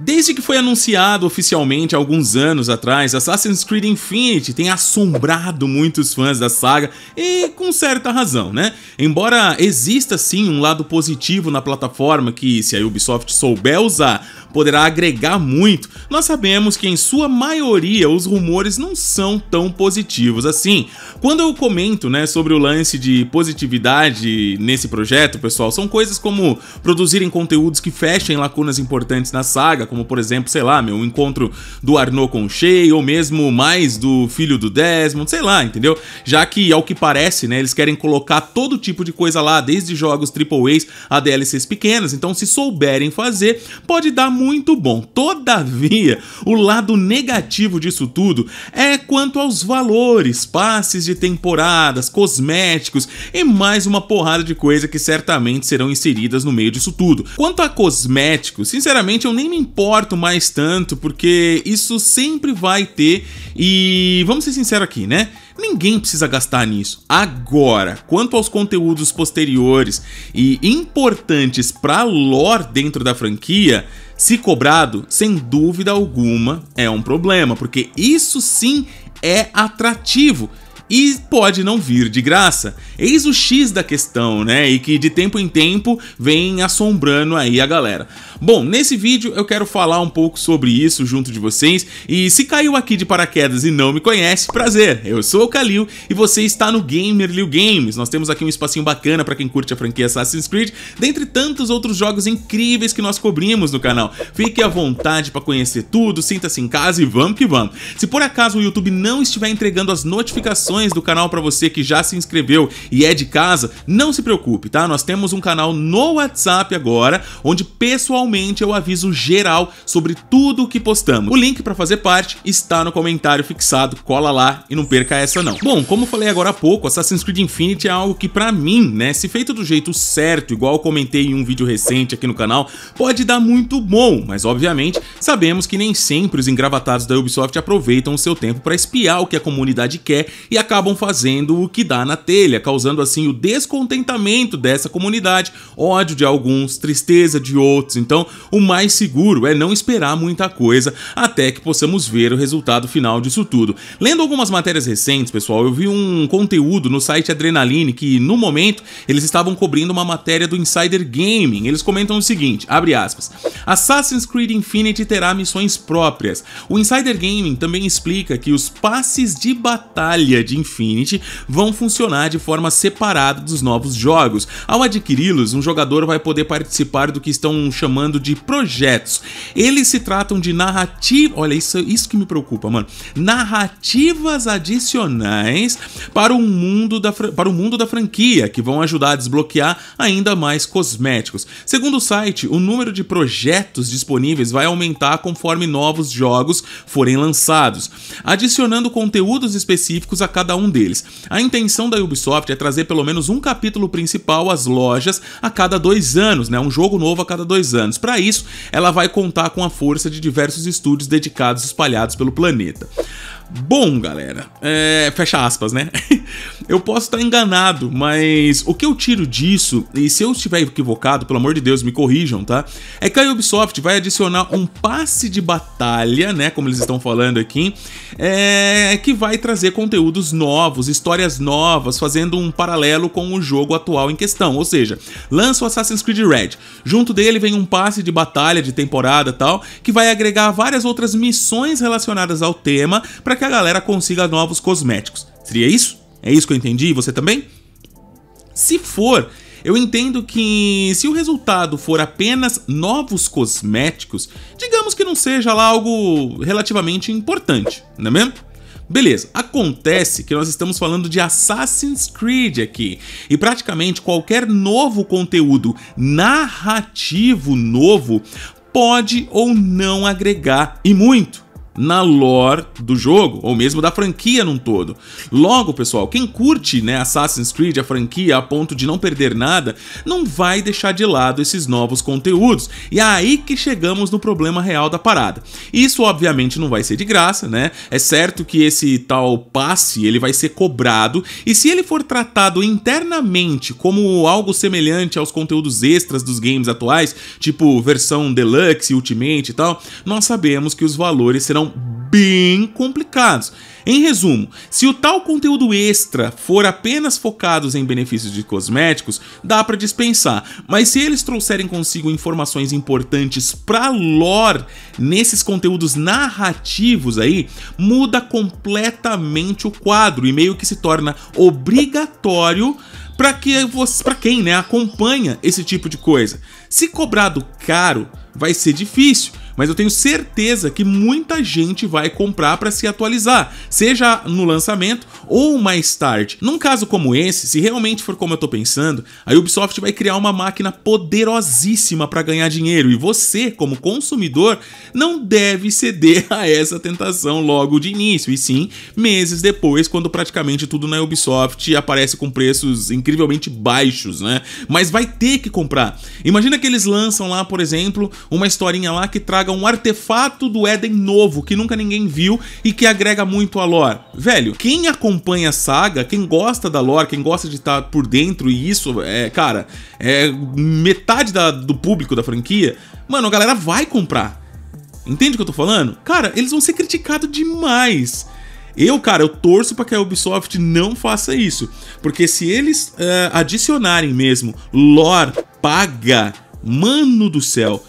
Desde que foi anunciado oficialmente alguns anos atrás, Assassin's Creed Infinity tem assombrado muitos fãs da saga e com certa razão, né? Embora exista sim um lado positivo na plataforma que, se a Ubisoft souber usar, poderá agregar muito, nós sabemos que em sua maioria os rumores não são tão positivos assim. Quando eu comento, né, sobre o lance de positividade nesse projeto, pessoal, são coisas como produzirem conteúdos que fechem lacunas importantes na saga, como por exemplo, sei lá, meu, o encontro do Arnaud com o Shea, ou mesmo mais do filho do Desmond, sei lá, entendeu? Já que, ao que parece, né, eles querem colocar todo tipo de coisa lá, desde jogos AAAs a DLCs pequenas, então se souberem fazer, pode dar muito bom. Todavia, o lado negativo disso tudo é quanto aos valores, passes de temporadas, cosméticos e mais uma porrada de coisa que certamente serão inseridas no meio disso tudo. Quanto a cosméticos, sinceramente eu nem me importo mais tanto, porque isso sempre vai ter e vamos ser sinceros aqui, né? Ninguém precisa gastar nisso. Agora, quanto aos conteúdos posteriores e importantes para lore dentro da franquia, se cobrado, sem dúvida alguma, é um problema, porque isso sim é atrativo e pode não vir de graça. Eis o X da questão, né? E que de tempo em tempo vem assombrando aí a galera. Bom, nesse vídeo eu quero falar um pouco sobre isso junto de vocês e se caiu aqui de paraquedas e não me conhece, prazer, eu sou o Kalil e você está no Gamer Liu Games. Nós temos aqui um espacinho bacana para quem curte a franquia Assassin's Creed, dentre tantos outros jogos incríveis que nós cobrimos no canal. Fique à vontade para conhecer tudo, sinta-se em casa e vamos que vamos. Se por acaso o YouTube não estiver entregando as notificações do canal para você que já se inscreveu e é de casa, não se preocupe, tá? Nós temos um canal no WhatsApp agora, onde pessoalmente é eu aviso geral sobre tudo o que postamos. O link para fazer parte está no comentário fixado, cola lá e não perca essa não. Bom, como falei agora há pouco, Assassin's Creed Infinity é algo que para mim, né, se feito do jeito certo, igual eu comentei em um vídeo recente aqui no canal, pode dar muito bom, mas obviamente sabemos que nem sempre os engravatados da Ubisoft aproveitam o seu tempo para espiar o que a comunidade quer e acabam fazendo o que dá na telha, causando assim o descontentamento dessa comunidade, ódio de alguns, tristeza de outros. Então então, o mais seguro é não esperar muita coisa até que possamos ver o resultado final disso tudo. Lendo algumas matérias recentes, pessoal, eu vi um conteúdo no site Adrenaline que, no momento, eles estavam cobrindo uma matéria do Insider Gaming. Eles comentam o seguinte, abre aspas, Assassin's Creed Infinity terá missões próprias. O Insider Gaming também explica que os passes de batalha de Infinity vão funcionar de forma separada dos novos jogos. Ao adquiri-los, um jogador vai poder participar do que estão chamando chamando de projetos. Eles se tratam de narrativa. Olha, isso, isso que me preocupa, mano. Narrativas adicionais para o mundo da, para o mundo da franquia, que vão ajudar a desbloquear ainda mais cosméticos. Segundo o site, o número de projetos disponíveis vai aumentar conforme novos jogos forem lançados, adicionando conteúdos específicos a cada um deles. A intenção da Ubisoft é trazer pelo menos um capítulo principal às lojas a cada dois anos, né? Um jogo novo a cada dois anos anos. Para isso, ela vai contar com a força de diversos estúdios dedicados espalhados pelo planeta. Bom, galera, é, fecha aspas, né? Eu posso estar enganado, mas o que eu tiro disso, e se eu estiver equivocado, pelo amor de Deus, me corrijam, tá? É que a Ubisoft vai adicionar um passe de batalha, né? Como eles estão falando aqui, é, que vai trazer conteúdos novos, histórias novas, fazendo um paralelo com o jogo atual em questão. Ou seja, lança o Assassin's Creed Red. Junto dele vem um passe de batalha de temporada tal, que vai agregar várias outras missões relacionadas ao tema para que a galera consiga novos cosméticos. Seria isso? É isso que eu entendi? Você também? Se for, eu entendo que se o resultado for apenas novos cosméticos, digamos que não seja lá algo relativamente importante, não é mesmo? Beleza, acontece que nós estamos falando de Assassin's Creed aqui, e praticamente qualquer novo conteúdo narrativo novo pode ou não agregar, e muito na lore do jogo, ou mesmo da franquia num todo. Logo, pessoal, quem curte né, Assassin's Creed, a franquia, a ponto de não perder nada, não vai deixar de lado esses novos conteúdos. E é aí que chegamos no problema real da parada. Isso, obviamente, não vai ser de graça, né? É certo que esse tal passe ele vai ser cobrado, e se ele for tratado internamente como algo semelhante aos conteúdos extras dos games atuais, tipo versão deluxe, ultimate e tal, nós sabemos que os valores serão bem complicados. Em resumo, se o tal conteúdo extra for apenas focado em benefícios de cosméticos, dá para dispensar, mas se eles trouxerem consigo informações importantes para lore nesses conteúdos narrativos aí, muda completamente o quadro e meio que se torna obrigatório para que você, para quem, né, acompanha esse tipo de coisa. Se cobrado caro, vai ser difícil, mas eu tenho certeza que muita gente vai comprar para se atualizar, seja no lançamento ou mais tarde. Num caso como esse, se realmente for como eu estou pensando, a Ubisoft vai criar uma máquina poderosíssima para ganhar dinheiro e você, como consumidor, não deve ceder a essa tentação logo de início, e sim meses depois, quando praticamente tudo na Ubisoft aparece com preços incrivelmente baixos, né? Mas vai ter que comprar. Imagina que eles lançam lá, por exemplo, uma historinha lá que traga um artefato do Éden novo que nunca ninguém viu e que agrega muito a lore. Velho, quem acompanha a saga, quem gosta da lore, quem gosta de estar por dentro e isso, é, cara, é metade da, do público da franquia, mano, a galera vai comprar. Entende o que eu tô falando? Cara, eles vão ser criticados demais. Eu, cara, eu torço para que a Ubisoft não faça isso, porque se eles uh, adicionarem mesmo lore paga, mano do céu,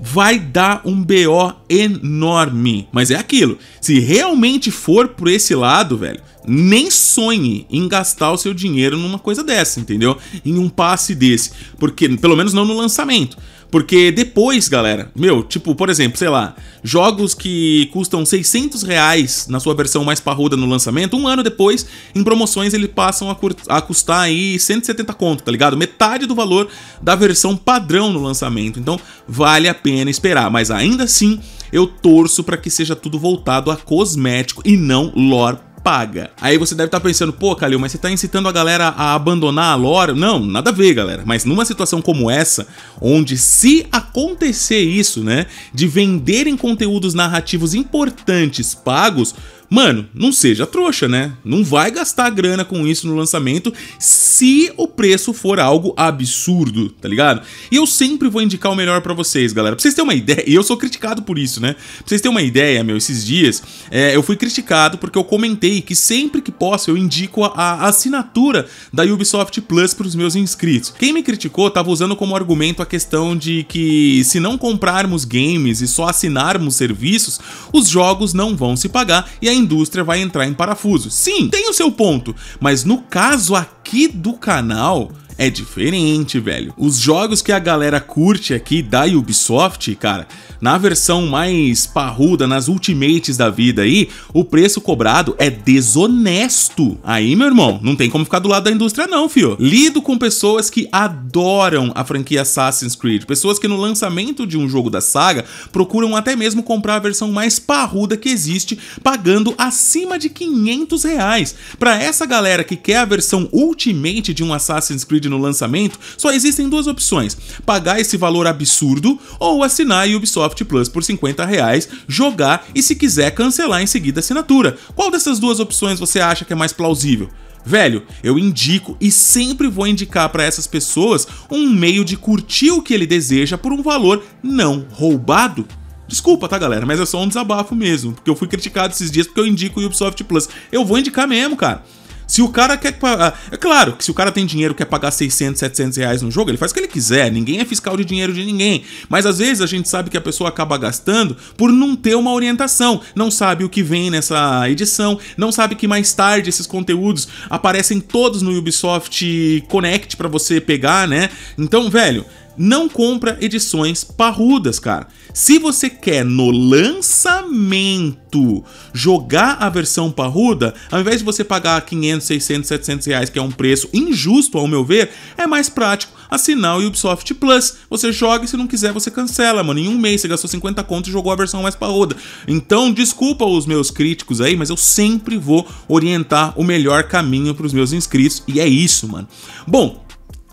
vai dar um BO enorme. Mas é aquilo, se realmente for por esse lado, velho, nem sonhe em gastar o seu dinheiro numa coisa dessa, entendeu? Em um passe desse, porque pelo menos não no lançamento. Porque depois, galera, meu, tipo, por exemplo, sei lá, jogos que custam 600 reais na sua versão mais parruda no lançamento, um ano depois, em promoções eles passam a, a custar aí 170 conto, tá ligado? Metade do valor da versão padrão no lançamento. Então, vale a pena esperar, mas ainda assim, eu torço para que seja tudo voltado a cosmético e não lore paga. Aí você deve estar tá pensando, pô, Calil, mas você está incitando a galera a abandonar a lore? Não, nada a ver, galera. Mas numa situação como essa, onde se acontecer isso, né, de venderem conteúdos narrativos importantes pagos, Mano, não seja trouxa, né? Não vai gastar grana com isso no lançamento se o preço for algo absurdo, tá ligado? E eu sempre vou indicar o melhor para vocês, galera. Pra vocês terem uma ideia, e eu sou criticado por isso, né? Pra vocês terem uma ideia, meu, esses dias é, eu fui criticado porque eu comentei que sempre que posso eu indico a, a assinatura da Ubisoft Plus pros meus inscritos. Quem me criticou tava usando como argumento a questão de que se não comprarmos games e só assinarmos serviços, os jogos não vão se pagar e ainda indústria vai entrar em parafuso. Sim, tem o seu ponto, mas no caso aqui do canal, é diferente, velho. Os jogos que a galera curte aqui da Ubisoft, cara, na versão mais parruda, nas Ultimates da vida aí, o preço cobrado é desonesto. Aí, meu irmão, não tem como ficar do lado da indústria não, fio. Lido com pessoas que adoram a franquia Assassin's Creed, pessoas que no lançamento de um jogo da saga procuram até mesmo comprar a versão mais parruda que existe, pagando acima de 500 reais. Pra essa galera que quer a versão Ultimate de um Assassin's Creed no lançamento, só existem duas opções: pagar esse valor absurdo ou assinar a Ubisoft Plus por 50 reais, jogar e, se quiser, cancelar em seguida a assinatura. Qual dessas duas opções você acha que é mais plausível? Velho, eu indico e sempre vou indicar para essas pessoas um meio de curtir o que ele deseja por um valor não roubado. Desculpa, tá, galera? Mas é só um desabafo mesmo, porque eu fui criticado esses dias porque eu indico o Ubisoft Plus. Eu vou indicar mesmo, cara. Se o cara quer. Ah, é claro que se o cara tem dinheiro quer pagar 600, 700 reais no jogo, ele faz o que ele quiser. Ninguém é fiscal de dinheiro de ninguém. Mas às vezes a gente sabe que a pessoa acaba gastando por não ter uma orientação. Não sabe o que vem nessa edição. Não sabe que mais tarde esses conteúdos aparecem todos no Ubisoft Connect para você pegar, né? Então, velho não compra edições parrudas, cara. Se você quer no lançamento jogar a versão parruda, ao invés de você pagar 500, 600, 700 reais, que é um preço injusto ao meu ver, é mais prático assinar o Ubisoft Plus. Você joga e se não quiser você cancela, mano. Em um mês você gastou 50 conto e jogou a versão mais parruda. Então, desculpa os meus críticos aí, mas eu sempre vou orientar o melhor caminho para os meus inscritos e é isso, mano. Bom,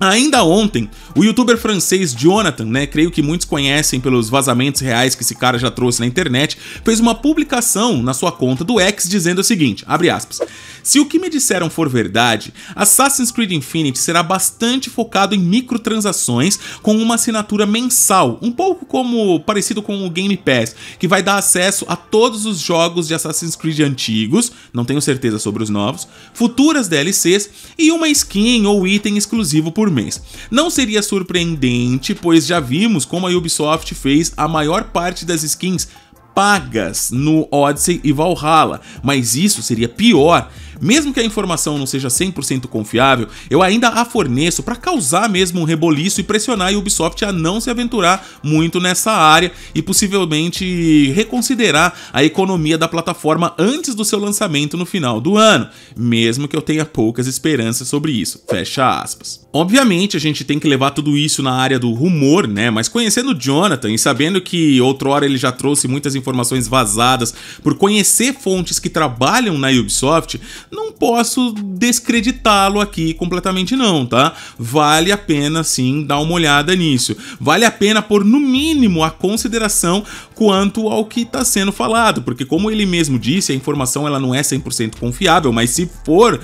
Ainda ontem, o youtuber francês Jonathan, né, creio que muitos conhecem pelos vazamentos reais que esse cara já trouxe na internet, fez uma publicação na sua conta do X dizendo o seguinte, abre aspas, se o que me disseram for verdade, Assassin's Creed Infinity será bastante focado em microtransações com uma assinatura mensal, um pouco como parecido com o Game Pass, que vai dar acesso a todos os jogos de Assassin's Creed antigos, não tenho certeza sobre os novos, futuras DLCs e uma skin ou item exclusivo por por mês. Não seria surpreendente, pois já vimos como a Ubisoft fez a maior parte das skins pagas no Odyssey e Valhalla, mas isso seria pior mesmo que a informação não seja 100% confiável, eu ainda a forneço para causar mesmo um reboliço e pressionar a Ubisoft a não se aventurar muito nessa área e possivelmente reconsiderar a economia da plataforma antes do seu lançamento no final do ano, mesmo que eu tenha poucas esperanças sobre isso. Fecha aspas. Obviamente, a gente tem que levar tudo isso na área do rumor, né? Mas conhecendo Jonathan e sabendo que outrora ele já trouxe muitas informações vazadas por conhecer fontes que trabalham na Ubisoft, não posso descreditá-lo aqui completamente não, tá? Vale a pena sim dar uma olhada nisso. Vale a pena pôr no mínimo a consideração quanto ao que está sendo falado, porque como ele mesmo disse, a informação ela não é 100% confiável, mas se for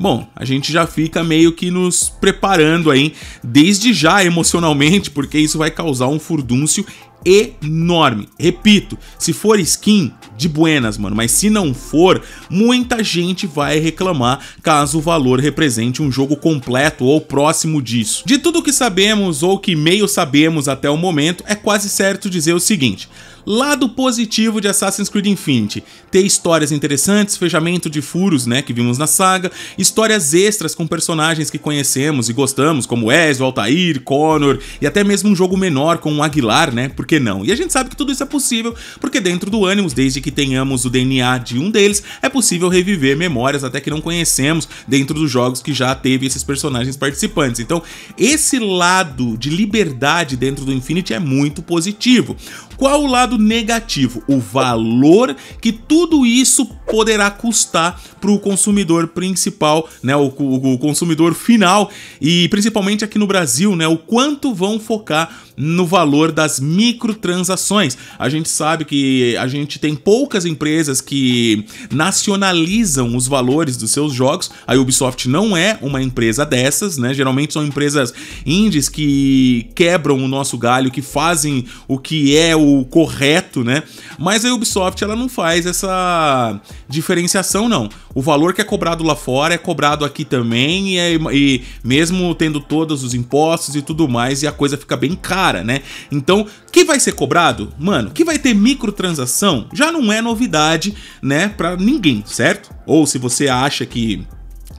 Bom, a gente já fica meio que nos preparando aí, desde já emocionalmente, porque isso vai causar um furdúncio enorme. Repito, se for skin, de buenas, mano, mas se não for, muita gente vai reclamar caso o valor represente um jogo completo ou próximo disso. De tudo que sabemos ou que meio sabemos até o momento, é quase certo dizer o seguinte: lado positivo de Assassin's Creed Infinity. Ter histórias interessantes, fechamento de furos, né, que vimos na saga, histórias extras com personagens que conhecemos e gostamos, como Ezio, Altair, Connor, e até mesmo um jogo menor com o Aguilar, né, por que não? E a gente sabe que tudo isso é possível, porque dentro do Animus, desde que tenhamos o DNA de um deles, é possível reviver memórias até que não conhecemos dentro dos jogos que já teve esses personagens participantes. Então, esse lado de liberdade dentro do Infinity é muito positivo. Qual o lado lado negativo, o valor que tudo isso poderá custar para o consumidor principal, né, o, o, o, consumidor final e principalmente aqui no Brasil, né, o quanto vão focar no valor das microtransações. A gente sabe que a gente tem poucas empresas que nacionalizam os valores dos seus jogos. A Ubisoft não é uma empresa dessas, né? Geralmente são empresas indies que quebram o nosso galho, que fazem o que é o correto, né? Mas a Ubisoft ela não faz essa diferenciação, não. O valor que é cobrado lá fora é cobrado aqui também, e, é e mesmo tendo todos os impostos e tudo mais, e a coisa fica bem cara, né? Então, que vai ser cobrado? Mano, que vai ter microtransação já não é novidade, né, para ninguém, certo? Ou se você acha que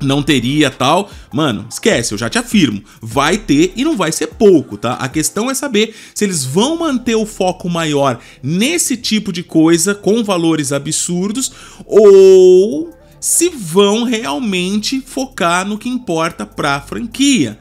não teria tal. Mano, esquece, eu já te afirmo. Vai ter e não vai ser pouco, tá? A questão é saber se eles vão manter o foco maior nesse tipo de coisa, com valores absurdos, ou se vão realmente focar no que importa pra franquia.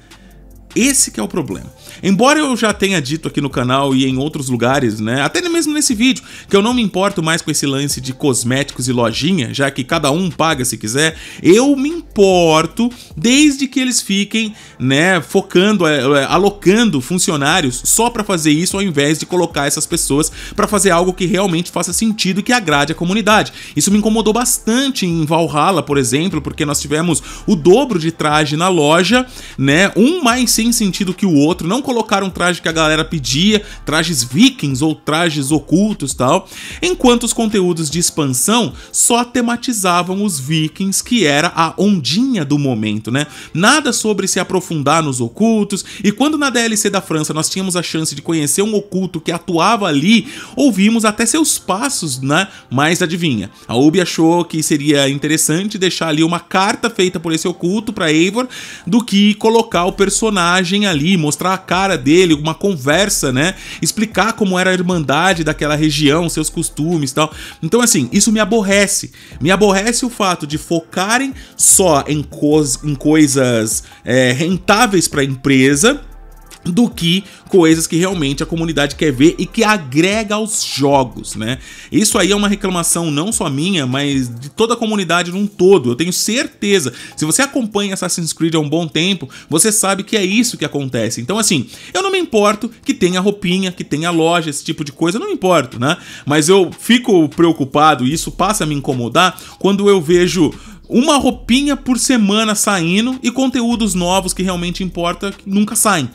Esse que é o problema. Embora eu já tenha dito aqui no canal e em outros lugares, né, até mesmo nesse vídeo, que eu não me importo mais com esse lance de cosméticos e lojinha, já que cada um paga se quiser, eu me importo desde que eles fiquem, né, focando, é, é, alocando funcionários só para fazer isso ao invés de colocar essas pessoas para fazer algo que realmente faça sentido e que agrade a comunidade. Isso me incomodou bastante em Valhalla, por exemplo, porque nós tivemos o dobro de traje na loja, né, um mais sem sentido que o outro, não colocaram um traje que a galera pedia, trajes vikings ou trajes ocultos tal, enquanto os conteúdos de expansão só tematizavam os vikings, que era a ondinha do momento, né? Nada sobre se aprofundar nos ocultos, e quando na DLC da França nós tínhamos a chance de conhecer um oculto que atuava ali, ouvimos até seus passos, né? Mas adivinha, a Ubi achou que seria interessante deixar ali uma carta feita por esse oculto para Eivor do que colocar o personagem imagem ali, mostrar a cara dele, uma conversa, né? Explicar como era a irmandade daquela região, seus costumes e tal. Então, assim, isso me aborrece. Me aborrece o fato de focarem só em, co em coisas é, rentáveis para a empresa do que coisas que realmente a comunidade quer ver e que agrega aos jogos, né? Isso aí é uma reclamação não só minha, mas de toda a comunidade num todo. Eu tenho certeza. Se você acompanha Assassin's Creed há um bom tempo, você sabe que é isso que acontece. Então, assim, eu não me importo que tenha roupinha, que tenha loja, esse tipo de coisa, não me importo, né? Mas eu fico preocupado e isso passa a me incomodar quando eu vejo uma roupinha por semana saindo e conteúdos novos que realmente importa nunca saem.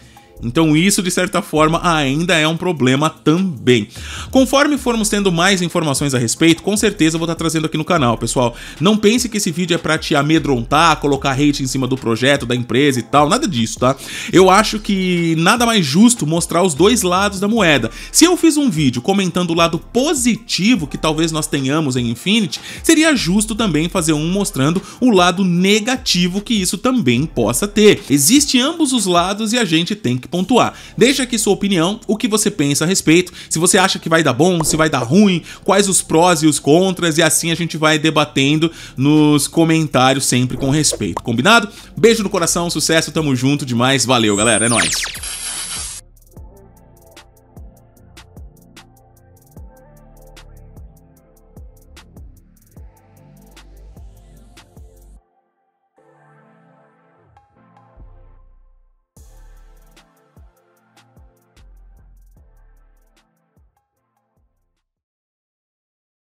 Então, isso de certa forma ainda é um problema também. Conforme formos tendo mais informações a respeito, com certeza eu vou estar trazendo aqui no canal, pessoal. Não pense que esse vídeo é para te amedrontar, colocar hate em cima do projeto, da empresa e tal, nada disso, tá? Eu acho que nada mais justo mostrar os dois lados da moeda. Se eu fiz um vídeo comentando o lado positivo que talvez nós tenhamos em Infinity, seria justo também fazer um mostrando o lado negativo que isso também possa ter. existem ambos os lados e a gente tem que que pontuar. Deixa aqui sua opinião, o que você pensa a respeito, se você acha que vai dar bom, se vai dar ruim, quais os prós e os contras, e assim a gente vai debatendo nos comentários sempre com respeito. Combinado? Beijo no coração, sucesso, tamo junto demais, valeu galera, é nóis!